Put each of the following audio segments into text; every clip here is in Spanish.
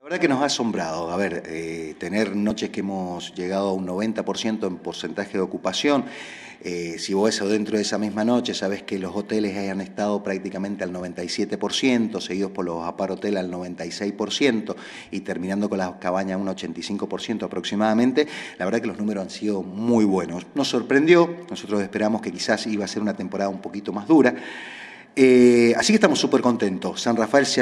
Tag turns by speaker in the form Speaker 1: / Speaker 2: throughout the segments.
Speaker 1: La verdad que nos ha asombrado, a ver, eh, tener noches que hemos llegado a un 90% en porcentaje de ocupación. Eh, si vos eso dentro de esa misma noche, sabes que los hoteles hayan estado prácticamente al 97%, seguidos por los apar hotel al 96% y terminando con las cabañas un 85% aproximadamente, la verdad que los números han sido muy buenos. Nos sorprendió, nosotros esperamos que quizás iba a ser una temporada un poquito más dura. Eh, así que estamos súper contentos. San Rafael se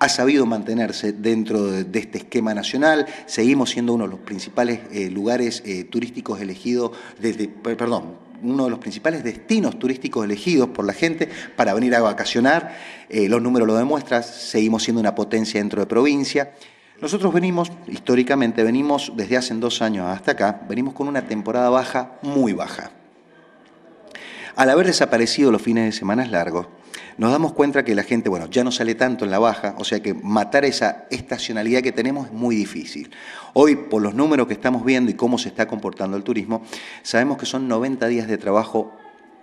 Speaker 1: ha sabido mantenerse dentro de, este esquema nacional. Seguimos siendo uno de los principales eh, lugares eh, turísticos elegidos desde, perdón, uno de los principales destinos turísticos elegidos por la gente para venir a vacacionar. Eh, los números lo demuestran, seguimos siendo una potencia dentro de provincia. Nosotros venimos, históricamente, venimos desde hace dos años hasta acá, venimos con una temporada baja, muy baja. Al haber desaparecido los fines de semana largos, nos damos cuenta que la gente, bueno, ya no sale tanto en la baja, o sea que matar esa estacionalidad que tenemos es muy difícil. Hoy, por los números que estamos viendo y cómo se está comportando el turismo, sabemos que son 90 días de trabajo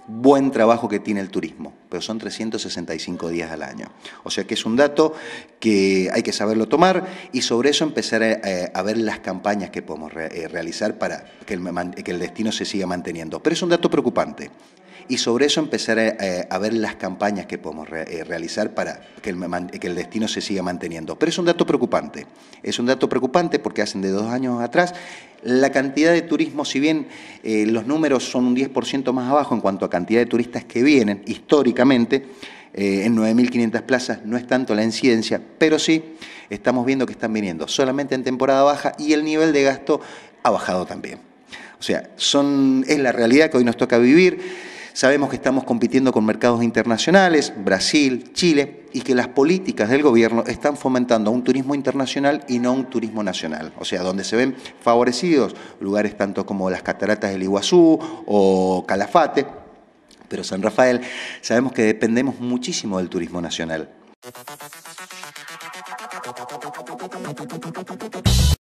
Speaker 1: buen trabajo que tiene el turismo, pero son 365 días al año. O sea que es un dato que hay que saberlo tomar y sobre eso empezar a, eh, ver las campañas que podemos eh, realizar para que el destino se siga manteniendo. Pero es un dato preocupante y sobre eso empezar eh, a, ver las campañas que podemos eh, realizar para que el, destino se siga manteniendo. Pero es un dato preocupante, es un dato preocupante porque hacen de dos años atrás la cantidad de turismo, si bien eh, los números son un 10% más abajo en cuanto a cantidad de turistas que vienen históricamente, en 9.500 plazas no es tanto la incidencia, pero sí estamos viendo que están viniendo solamente en temporada baja y el nivel de gasto ha bajado también. O sea, es la realidad que hoy nos toca vivir. Sabemos que estamos compitiendo con mercados internacionales, Brasil, Chile, y que las políticas del gobierno están fomentando un turismo internacional y no un turismo nacional. O sea, donde se ven favorecidos lugares tanto como las cataratas del Iguazú o Calafate, pero San Rafael, sabemos que dependemos muchísimo del turismo nacional.